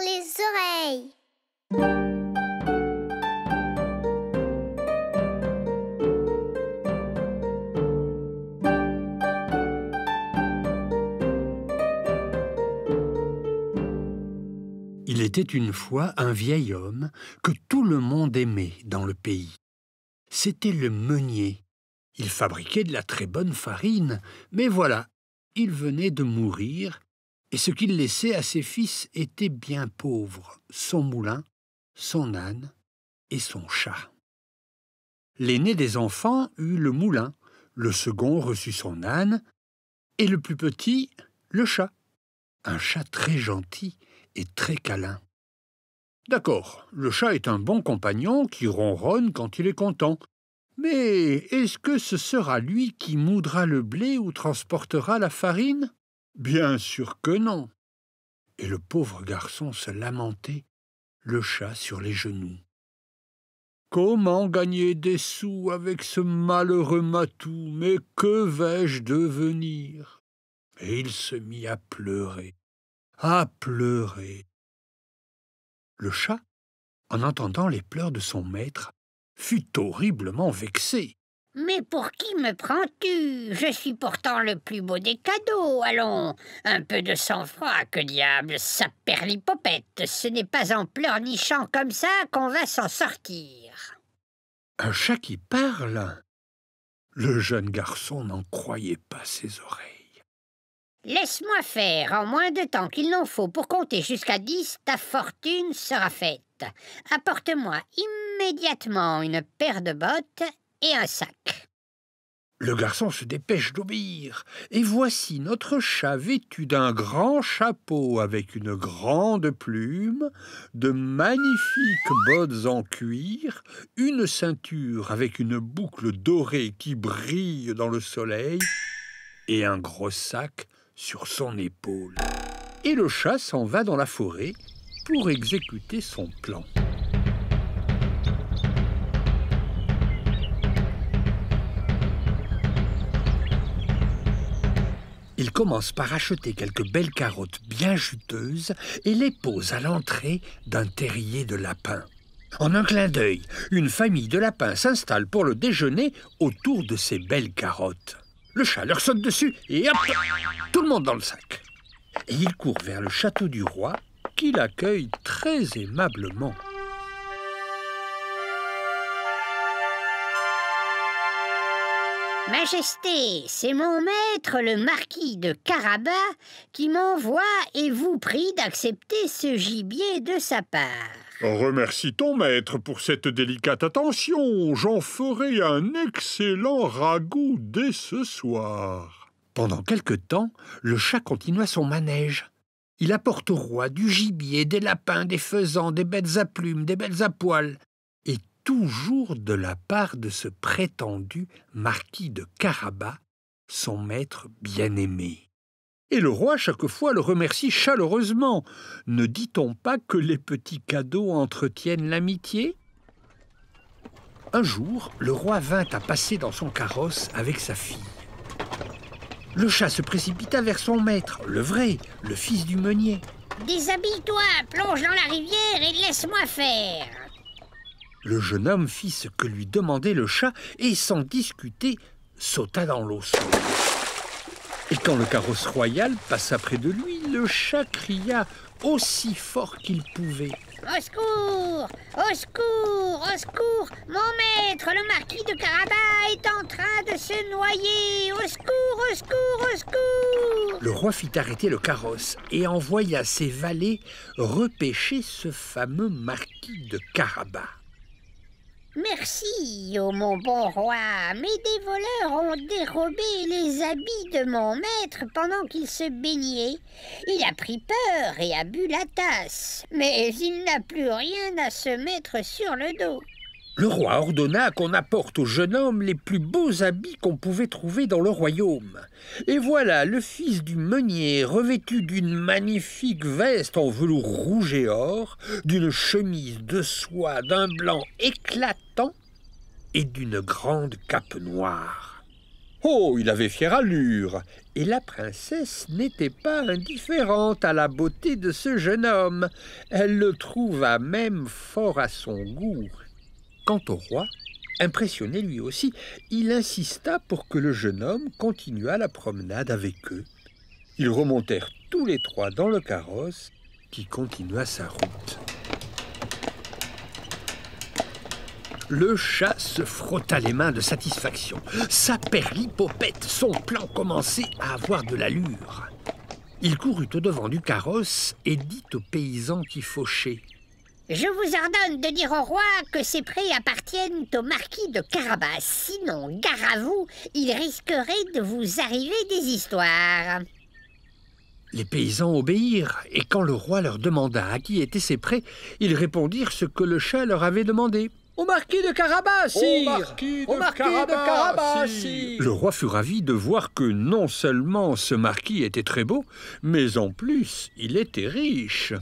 les oreilles. Il était une fois un vieil homme que tout le monde aimait dans le pays. C'était le meunier. Il fabriquait de la très bonne farine, mais voilà, il venait de mourir et ce qu'il laissait à ses fils était bien pauvre, son moulin, son âne et son chat. L'aîné des enfants eut le moulin, le second reçut son âne, et le plus petit le chat, un chat très gentil et très câlin. D'accord, le chat est un bon compagnon qui ronronne quand il est content. Mais est-ce que ce sera lui qui moudra le blé ou transportera la farine Bien sûr que non. Et le pauvre garçon se lamentait, le chat sur les genoux. Comment gagner des sous avec ce malheureux matou Mais que vais-je devenir Et il se mit à pleurer, à pleurer. Le chat, en entendant les pleurs de son maître, fut horriblement vexé. Mais pour qui me prends-tu Je suis pourtant le plus beau des cadeaux, allons Un peu de sang-froid, que diable perlipopette Ce n'est pas en pleurnichant comme ça qu'on va s'en sortir Un chat qui parle Le jeune garçon n'en croyait pas ses oreilles. Laisse-moi faire, en moins de temps qu'il n'en faut pour compter jusqu'à dix, ta fortune sera faite. Apporte-moi immédiatement une paire de bottes un sac. Le garçon se dépêche d'obéir, et voici notre chat vêtu d'un grand chapeau avec une grande plume, de magnifiques bottes en cuir, une ceinture avec une boucle dorée qui brille dans le soleil, et un gros sac sur son épaule. Et le chat s'en va dans la forêt pour exécuter son plan. commence par acheter quelques belles carottes bien juteuses et les pose à l'entrée d'un terrier de lapins. En un clin d'œil, une famille de lapins s'installe pour le déjeuner autour de ces belles carottes. Le chat leur saute dessus et hop Tout le monde dans le sac. Et il court vers le château du roi qui l'accueille très aimablement. Majesté, c'est mon maître le marquis de Carabas qui m'envoie et vous prie d'accepter ce gibier de sa part. Remercie ton maître pour cette délicate attention. J'en ferai un excellent ragoût dès ce soir. Pendant quelque temps, le chat continua son manège. Il apporte au roi du gibier, des lapins, des faisans, des bêtes à plumes, des bêtes à poils, toujours de la part de ce prétendu marquis de Carabas, son maître bien-aimé. Et le roi chaque fois le remercie chaleureusement. Ne dit-on pas que les petits cadeaux entretiennent l'amitié Un jour, le roi vint à passer dans son carrosse avec sa fille. Le chat se précipita vers son maître, le vrai, le fils du meunier. Déshabille-toi, plonge dans la rivière et laisse-moi faire. Le jeune homme fit ce que lui demandait le chat et, sans discuter, sauta dans l'eau Et quand le carrosse royal passa près de lui, le chat cria aussi fort qu'il pouvait. Au secours Au secours Au secours Mon maître, le marquis de Carabas, est en train de se noyer Au secours Au secours Au secours Le roi fit arrêter le carrosse et envoya ses valets repêcher ce fameux marquis de Carabas. Merci, ô mon bon roi, mais des voleurs ont dérobé les habits de mon maître pendant qu'il se baignait. Il a pris peur et a bu la tasse, mais il n'a plus rien à se mettre sur le dos le roi ordonna qu'on apporte au jeune homme les plus beaux habits qu'on pouvait trouver dans le royaume. Et voilà le fils du meunier revêtu d'une magnifique veste en velours rouge et or, d'une chemise de soie d'un blanc éclatant et d'une grande cape noire. Oh, il avait fière allure, et la princesse n'était pas indifférente à la beauté de ce jeune homme. Elle le trouva même fort à son goût Quant au roi, impressionné lui aussi, il insista pour que le jeune homme continuât la promenade avec eux. Ils remontèrent tous les trois dans le carrosse qui continua sa route. Le chat se frotta les mains de satisfaction. Sa perlipopette, son plan commençait à avoir de l'allure. Il courut au-devant du carrosse et dit aux paysans qui fauchait. Je vous ordonne de dire au roi que ces prés appartiennent au marquis de Carabas, sinon, gare à vous, il risquerait de vous arriver des histoires. Les paysans obéirent, et quand le roi leur demanda à qui étaient ces prés, ils répondirent ce que le chat leur avait demandé. Au marquis de Carabas, Au marquis de, sire. Le roi fut ravi de voir que non seulement ce marquis était très beau, mais en plus, il était riche.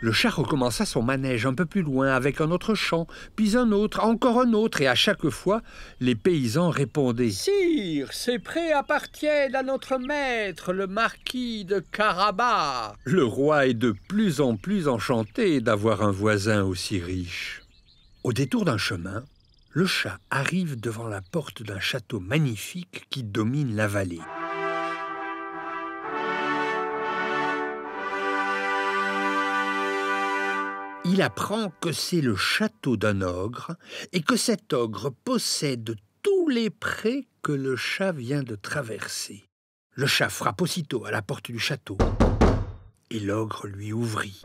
Le chat recommença son manège un peu plus loin avec un autre chant, puis un autre, encore un autre, et à chaque fois, les paysans répondaient Sire, ces prés appartiennent à notre maître, le marquis de Carabas. Le roi est de plus en plus enchanté d'avoir un voisin aussi riche. Au détour d'un chemin, le chat arrive devant la porte d'un château magnifique qui domine la vallée. il apprend que c'est le château d'un ogre et que cet ogre possède tous les prés que le chat vient de traverser. Le chat frappe aussitôt à la porte du château et l'ogre lui ouvrit.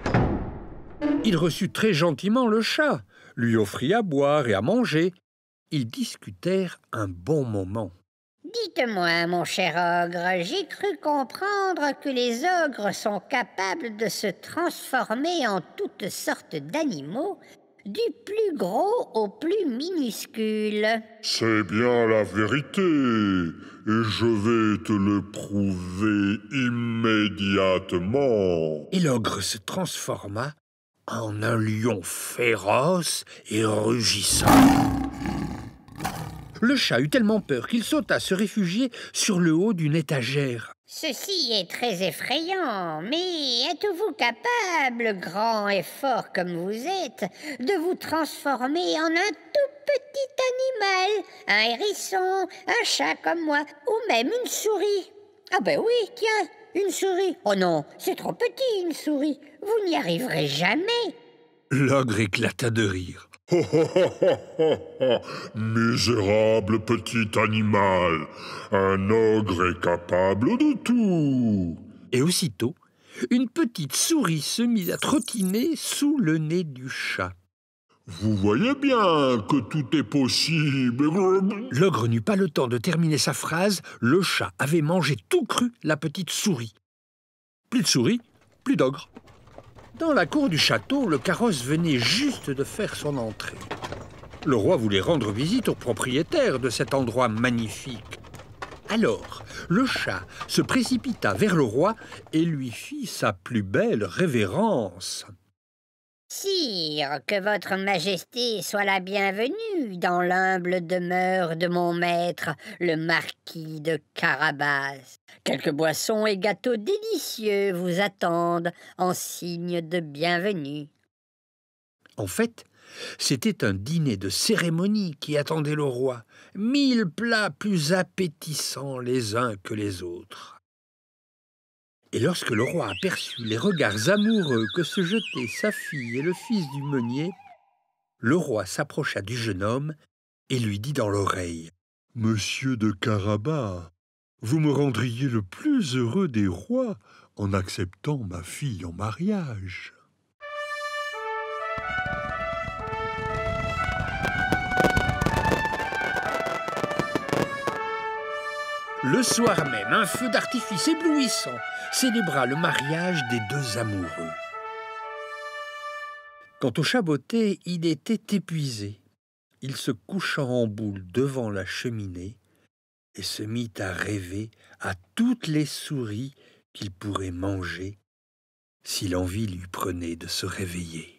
Il reçut très gentiment le chat, lui offrit à boire et à manger. Ils discutèrent un bon moment. Dites-moi, mon cher ogre, j'ai cru comprendre que les ogres sont capables de se transformer en toutes sortes d'animaux, du plus gros au plus minuscule. C'est bien la vérité, et je vais te le prouver immédiatement. Et l'ogre se transforma en un lion féroce et rugissant le chat eut tellement peur qu'il sauta se réfugier sur le haut d'une étagère. Ceci est très effrayant, mais êtes-vous capable, grand et fort comme vous êtes, de vous transformer en un tout petit animal, un hérisson, un chat comme moi, ou même une souris Ah ben oui, tiens, une souris. Oh non, c'est trop petit, une souris. Vous n'y arriverez jamais. L'ogre éclata de rire. Misérable petit animal, un ogre est capable de tout. Et aussitôt, une petite souris se mit à trottiner sous le nez du chat. Vous voyez bien que tout est possible. L'ogre n'eut pas le temps de terminer sa phrase. Le chat avait mangé tout cru la petite souris. Plus de souris, plus d'ogre. Dans la cour du château, le carrosse venait juste de faire son entrée. Le roi voulait rendre visite au propriétaire de cet endroit magnifique. Alors, le chat se précipita vers le roi et lui fit sa plus belle révérence. Sire, que votre majesté soit la bienvenue dans l'humble demeure de mon maître, le marquis de Carabas. Quelques boissons et gâteaux délicieux vous attendent en signe de bienvenue. En fait, c'était un dîner de cérémonie qui attendait le roi, mille plats plus appétissants les uns que les autres. Et lorsque le roi aperçut les regards amoureux que se jetaient sa fille et le fils du meunier, le roi s'approcha du jeune homme et lui dit dans l'oreille Monsieur de Carabas, vous me rendriez le plus heureux des rois en acceptant ma fille en mariage. Le soir même, un feu d'artifice éblouissant célébra le mariage des deux amoureux. Quant au chaboté, il était épuisé. Il se coucha en boule devant la cheminée et se mit à rêver à toutes les souris qu'il pourrait manger si l'envie lui prenait de se réveiller.